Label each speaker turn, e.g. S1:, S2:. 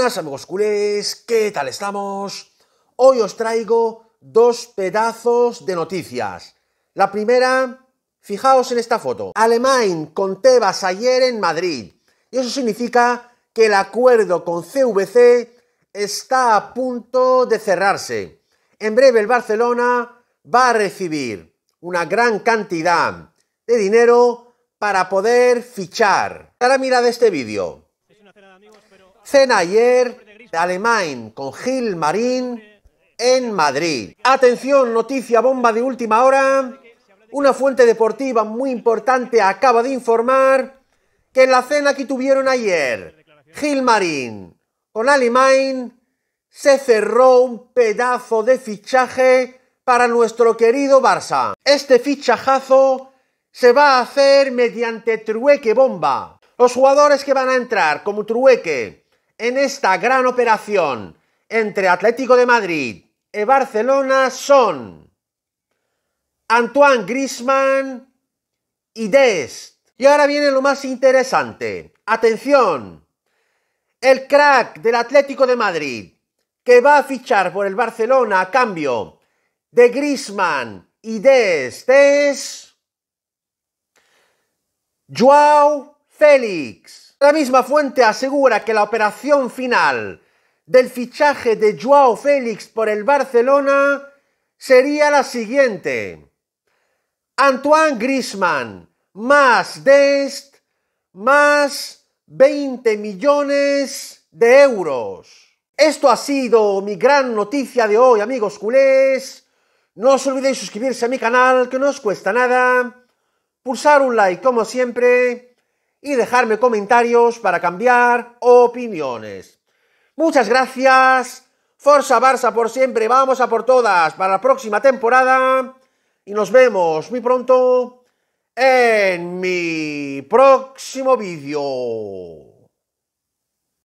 S1: Hola amigos culés, ¿qué tal estamos? Hoy os traigo dos pedazos de noticias. La primera, fijaos en esta foto. Alemán con Tebas ayer en Madrid. Y eso significa que el acuerdo con CVC está a punto de cerrarse. En breve el Barcelona va a recibir una gran cantidad de dinero para poder fichar. Ahora mirad este vídeo. Cena ayer de alemán con Gil Marín en Madrid. Atención, noticia bomba de última hora. Una fuente deportiva muy importante acaba de informar que en la cena que tuvieron ayer Gil Marín con Alemán se cerró un pedazo de fichaje para nuestro querido Barça. Este fichajazo se va a hacer mediante trueque bomba. Los jugadores que van a entrar como trueque en esta gran operación entre Atlético de Madrid y Barcelona son Antoine Grisman y Dest. Y ahora viene lo más interesante. Atención. El crack del Atlético de Madrid, que va a fichar por el Barcelona a cambio de Grisman y Dest, es Joao Félix. La misma fuente asegura que la operación final del fichaje de Joao Félix por el Barcelona sería la siguiente. Antoine Grisman más Dest más 20 millones de euros. Esto ha sido mi gran noticia de hoy, amigos culés. No os olvidéis suscribirse a mi canal, que no os cuesta nada. Pulsar un like, como siempre y dejarme comentarios para cambiar opiniones. Muchas gracias. Forza Barça por siempre. Vamos a por todas para la próxima temporada. Y nos vemos muy pronto en mi próximo vídeo.